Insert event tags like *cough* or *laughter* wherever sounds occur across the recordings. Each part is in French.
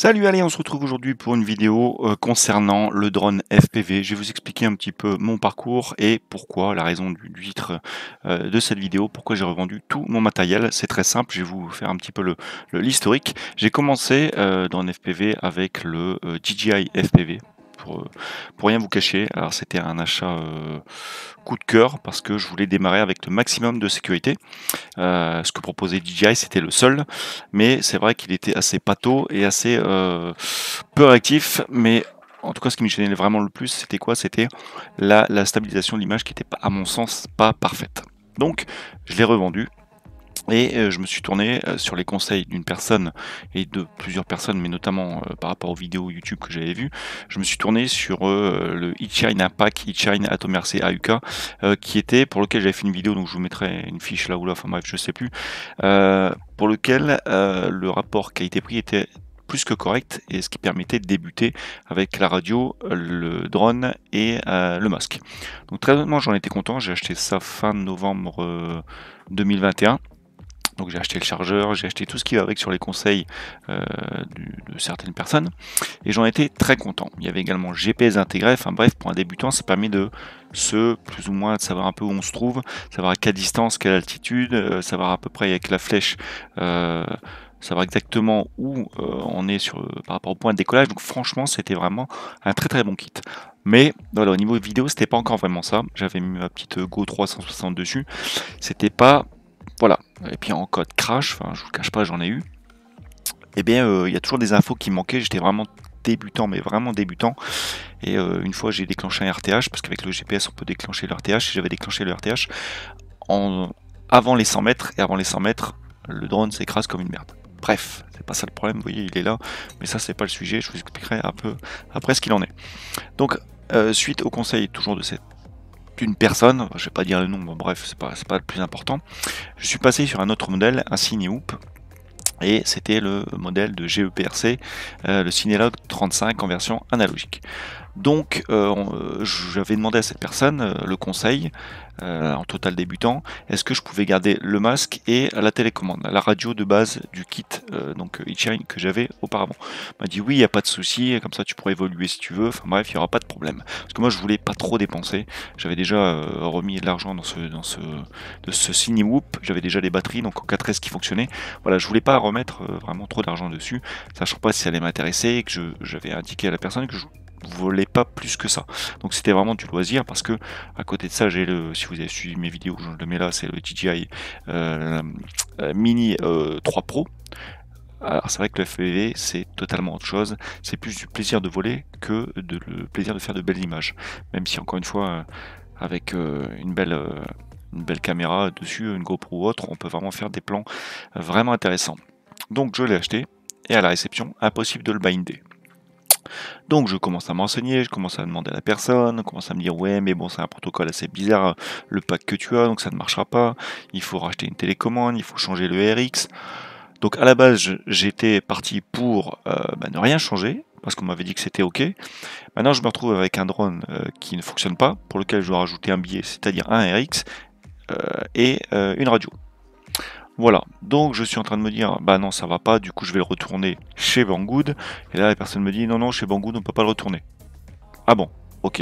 Salut, allez, on se retrouve aujourd'hui pour une vidéo euh, concernant le drone FPV. Je vais vous expliquer un petit peu mon parcours et pourquoi, la raison du, titre euh, de cette vidéo, pourquoi j'ai revendu tout mon matériel. C'est très simple, je vais vous faire un petit peu l'historique. Le, j'ai commencé euh, dans FPV avec le DJI FPV euh, pour, rien vous cacher. Alors c'était un achat euh, coup de cœur parce que je voulais démarrer avec le maximum de sécurité. Euh, ce que proposait DJI, c'était le seul, mais c'est vrai qu'il était assez pâteau et assez peu réactif, mais en tout cas, ce qui me gênait vraiment le plus, c'était quoi C'était la, stabilisation de l'image qui n'était, à mon sens, pas parfaite. Donc, je l'ai revendu et euh, je me suis tourné euh, sur les conseils d'une personne et de plusieurs personnes, mais notamment euh, par rapport aux vidéos YouTube que j'avais vues. Je me suis tourné sur le Impact, Pack, Atom RC AUK, qui était pour lequel j'avais fait une vidéo, donc je vous mettrai une fiche là ou là, enfin bref, je sais plus, pour lequel le rapport qualité-prix était plus que correct et ce qui permettait de débuter avec la radio, le drone et le masque. Donc très honnêtement j'en étais content, j'ai acheté ça fin novembre 2021 donc j'ai acheté le chargeur, j'ai acheté tout ce qui va avec sur les conseils euh, de certaines personnes. Et j'en étais très content. Il y avait également GPS intégré. Enfin bref, pour un débutant, ça permet de se, plus ou moins, de savoir un peu où on se trouve, savoir à quelle distance, quelle altitude, euh, savoir à peu près avec la flèche. Euh, savoir exactement où on est par rapport au point de décollage. Donc franchement, c'était vraiment un très très bon kit. Mais voilà, au niveau vidéo, c'était pas encore vraiment ça. J'avais mis ma petite Go 360 dessus. C'était pas voilà. Et puis en code crash, enfin, je vous le cache pas, j'en ai eu. Et eh bien, euh, il y a toujours des infos qui manquaient. J'étais vraiment débutant, mais vraiment débutant. Et euh, une fois, j'ai déclenché un RTH, parce qu'avec le GPS, on peut déclencher l'RTH, RTH. J'avais déclenché le RTH en, avant les 100 mètres, et avant les 100 mètres, le drone s'écrase comme une merde. Bref, c'est pas ça le problème, vous voyez, il est là, mais ça, c'est pas le sujet, je vous expliquerai un peu après ce qu'il en est. Donc, euh, suite au conseil toujours de cette une personne, je vais pas dire le nom, bon, bref, c'est pas, pas le plus important. Je suis passé sur un autre modèle, un Cinehoop, et c'était le modèle de GEPRC, euh, le CineLog 35 en version analogique. Donc euh, euh, j'avais demandé à cette personne euh, le conseil, en total débutant, est-ce que je pouvais garder le masque et la télécommande, la radio de base du kit donc e que j'avais auparavant. m'a dit oui, il n'y a pas de souci, comme ça tu pourrais évoluer si tu veux, enfin bref, il n'y aura pas de problème. Parce que moi je voulais pas trop dépenser, j'avais déjà remis de l'argent dans ce, dans ce, de ce CineWhoop, j'avais déjà les batteries, donc 4S qui fonctionnaient. Voilà, je voulais pas remettre vraiment trop d'argent dessus, sachant pas si ça allait m'intéresser, que j'avais indiqué à la personne que je volez pas plus que ça. Donc c'était vraiment du loisir parce que à côté de ça, j'ai le, si vous avez suivi mes vidéos, je le mets là, c'est le DJI euh, euh, Mini 3 euh, Pro. Alors c'est vrai que le FPV c'est totalement autre chose, c'est plus du plaisir de voler que de, le plaisir de faire de belles images. Même si encore une fois, avec une belle une belle caméra dessus, une GoPro ou autre, on peut vraiment faire des plans vraiment intéressants. Donc je l'ai acheté et à la réception, impossible de le binder. Donc je commence à m'enseigner, je commence à demander à la personne, commence à me dire ouais mais bon c'est un protocole assez bizarre, le pack que tu as donc ça ne marchera pas, il faut racheter une télécommande, il faut changer le RX. Donc à la base j'étais parti pour euh, bah, ne rien changer parce qu'on m'avait dit que c'était ok. Maintenant je me retrouve avec un drone euh, qui ne fonctionne pas, pour lequel je dois rajouter un billet, c'est-à-dire un RX euh, et une radio. Voilà, donc je suis en train de me dire, bah non, ça va pas, du coup je vais le retourner chez Banggood. Et là, la personne me dit, non, non, chez Banggood, on peut pas le retourner. Ah bon, ok.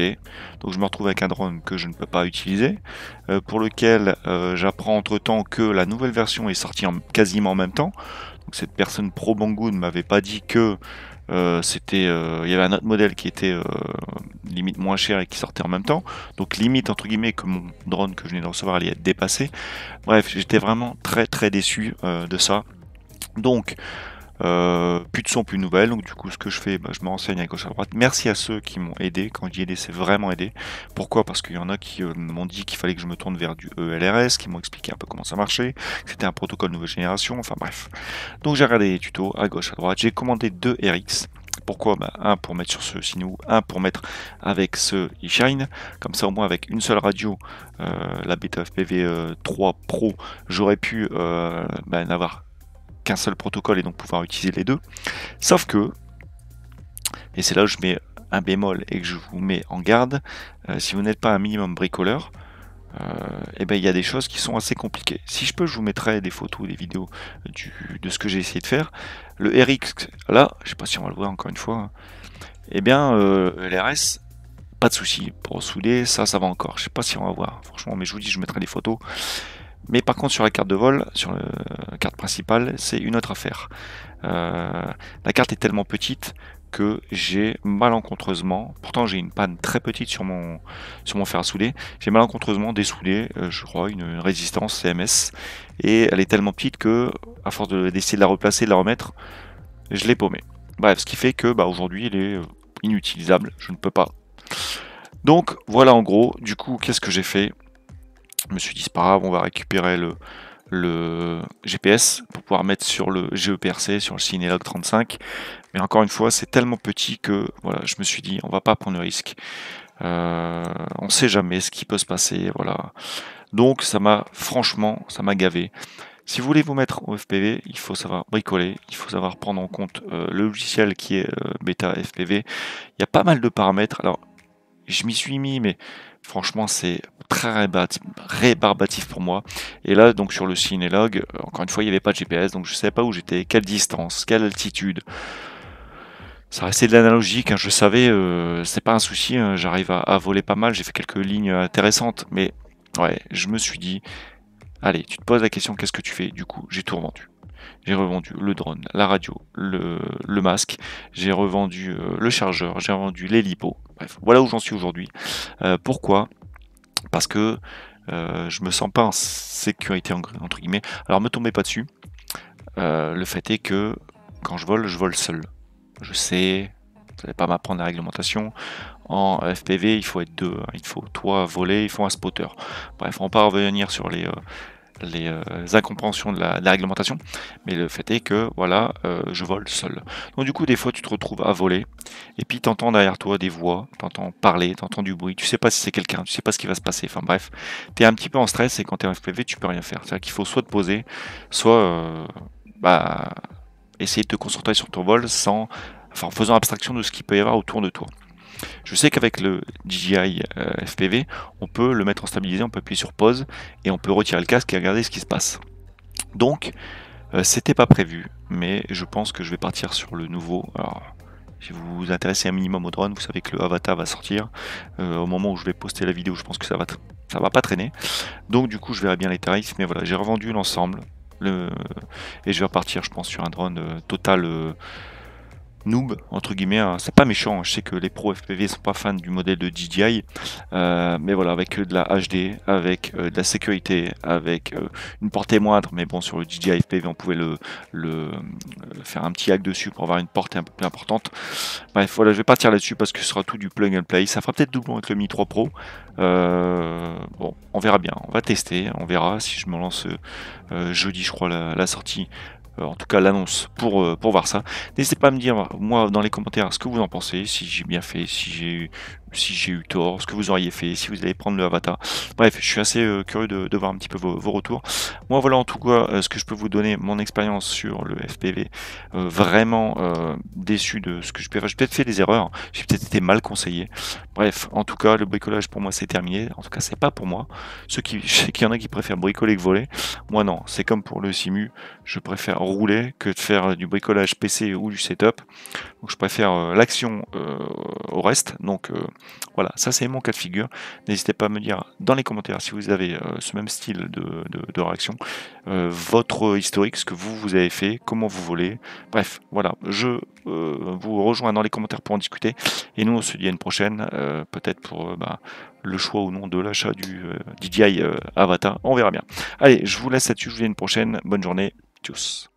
Donc je me retrouve avec un drone que je ne peux pas utiliser, euh, pour lequel euh, j'apprends entre-temps que la nouvelle version est sortie en, quasiment en même temps. Donc cette personne pro Banggood m'avait pas dit que euh, c'était, euh, il y avait un autre modèle qui était euh, limite moins cher et qui sortait en même temps. Donc limite entre guillemets que mon drone que je venais de recevoir allait être dépassé. Bref, j'étais vraiment très très déçu de ça. Donc euh, plus de son, plus de nouvelles. Donc du coup, ce que je fais, bah, je me renseigne à gauche à droite. Merci à ceux qui m'ont aidé. Quand je dis aidé, c'est vraiment aidé. Pourquoi Parce qu'il y en a qui euh, m'ont dit qu'il fallait que je me tourne vers du ELRS, qui m'ont expliqué un peu comment ça marchait. que C'était un protocole nouvelle génération. Enfin bref. Donc j'ai regardé les tutos à gauche à droite. J'ai commandé deux RX. Pourquoi bah, Un pour mettre sur ce sinou, un pour mettre avec ce eShine. Comme ça, au moins, avec une seule radio, euh, la Beta FPV 3 Pro, j'aurais pu bah, avoir qu'un seul protocole et donc pouvoir utiliser les deux. Sauf que, et c'est là où je mets un bémol et que je vous mets en garde, euh, si vous n'êtes pas un minimum bricoleur, et euh, bien eh ben, y a des choses qui sont assez compliquées. Si je peux, je vous mettrai des photos, des vidéos du, de ce que j'ai essayé de faire. Le RX, là, je sais pas si on va le voir encore une fois, et hein. eh bien, euh, LRS, pas de souci pour souder, ça, ça va encore. Je sais pas si on va voir, franchement, mais je vous dis, je mettrai des photos. Mais par contre, sur la carte de vol, sur la euh, carte principale, c'est une autre affaire. Euh, la carte est tellement petite que j'ai malencontreusement, pourtant j'ai une panne très petite sur mon, sur mon fer à souder, j'ai malencontreusement dessoudé, euh, je crois, une, résistance CMS. Et elle est tellement petite que, à force d'essayer de, de, la replacer, de la remettre, je l'ai paumé. Bref, ce qui fait que bah, aujourd'hui, elle est inutilisable, je ne peux pas. Donc voilà en gros, du coup, qu'est-ce que j'ai fait je me suis dit, c'est pas grave, on va récupérer le, GPS pour pouvoir mettre sur le GEPRC, sur le Cinelog 35. Mais encore une fois, c'est tellement petit que voilà, je me suis dit, on va pas prendre le risque. On euh, on sait jamais ce qui peut se passer, voilà. Donc ça m'a franchement, ça m'a gavé. Si vous voulez vous mettre au FPV, il faut savoir bricoler, il faut savoir prendre en compte euh, le logiciel qui est euh, bêta FPV. Il y a pas mal de paramètres. Alors, je m'y suis mis, mais Franchement, c'est très rébarbatif pour moi. Et là, donc sur le CineLog, euh, encore une fois, il n'y avait pas de GPS, donc je ne savais pas où j'étais, quelle distance, quelle altitude. Ça restait de l'analogique, hein, je savais, euh, c'est pas un souci, hein, j'arrive à, à, voler pas mal, j'ai fait quelques lignes intéressantes, mais ouais, je me suis dit, allez, tu te poses la question, qu'est-ce que tu fais Du coup, j'ai tout revendu j'ai revendu le drone, la radio, le, masque, j'ai revendu euh, le chargeur, j'ai revendu les lipos. Bref, voilà où j'en suis aujourd'hui. Euh, pourquoi Parce que euh, je me sens pas en sécurité, entre guillemets. Alors, me tombez pas dessus. le fait est que quand je vole, je vole seul. Je sais, vous n'allez pas m'apprendre la réglementation. En FPV, il faut être deux. Hein. Il faut toi voler, il faut un spotter. Bref, on va pas revenir sur les, euh, les incompréhensions de la, réglementation. Mais le fait est que voilà, euh, je vole seul. Donc du coup, des fois, tu te retrouves à voler, et puis t'entends derrière toi des voix, t'entends parler, t'entends du bruit. Tu sais pas si c'est quelqu'un, tu sais pas ce qui va se passer. Enfin bref, t'es un petit peu en stress et quand t'es en FPV, tu peux rien faire. C'est-à-dire qu'il faut soit te poser, soit euh, bah, essayer de te concentrer sur ton vol sans, en faisant abstraction de ce qu'il peut y avoir autour de toi. Je sais qu'avec le DJI euh, FPV, on peut le mettre en stabilisé, on peut appuyer sur pause et on peut retirer le casque et regarder ce qui se passe. Donc, euh, c'était pas prévu, mais je pense que je vais partir sur le nouveau. Alors, si vous vous intéressez un minimum au drone, vous savez que le Avatar va sortir. Euh, au moment où je vais poster la vidéo, je pense que ça va, ça va pas traîner. Donc du coup, je verrai bien les tarifs. Mais voilà, j'ai revendu l'ensemble. Et je vais repartir, je pense, sur un drone total noob entre guillemets. Hein. C'est pas méchant. Hein. Je sais que les pros FPV sont pas fans du modèle de DJI, euh, mais voilà, avec euh, de la HD, avec euh, de la sécurité, avec une portée moindre. Mais bon, sur le DJI FPV, on pouvait le, faire un petit hack dessus pour avoir une portée un peu plus importante. Bref, voilà, je vais partir là-dessus parce que ce sera tout du plug and play. Ça fera peut-être doublon avec le Mi 3 Pro. bon, on verra bien. On va tester, on verra si je me lance jeudi, je crois, la sortie euh, en tout cas l'annonce pour, euh, pour voir ça. N'hésitez pas à me dire, moi, dans les commentaires, ce que vous en pensez, si j'ai bien fait, si j'ai eu si j'ai eu tort, ce que vous auriez fait, si vous allez prendre le avatar. Bref, je suis assez euh, curieux de, voir un petit peu vos, retours. Moi, voilà en tout cas euh, ce que je peux vous donner, mon expérience sur le FPV. Euh, vraiment déçu de ce que je peux faire. J'ai peut-être fait des erreurs, j'ai peut-être été mal conseillé. Bref, en tout cas, le bricolage pour moi c'est terminé. En tout cas, c'est pas pour moi. Ceux qui, y *laughs* en a qui préfèrent bricoler que voler. Moi, non, c'est comme pour le simu. Je préfère rouler que de faire du bricolage PC ou du setup. Donc, je préfère l'action au reste. Donc, voilà, ça c'est mon cas de figure. N'hésitez pas à me dire dans les commentaires si vous avez euh, ce même style de, réaction, euh, votre historique, ce que vous, vous avez fait, comment vous voulez. Bref, voilà, je euh, vous rejoins dans les commentaires pour en discuter. Et nous, on se dit à une prochaine, peut-être pour bah, le choix ou non de l'achat du DJI Avatar. On verra bien. Allez, je vous laisse là-dessus, je vous dis à une prochaine. Bonne journée. Tchuss.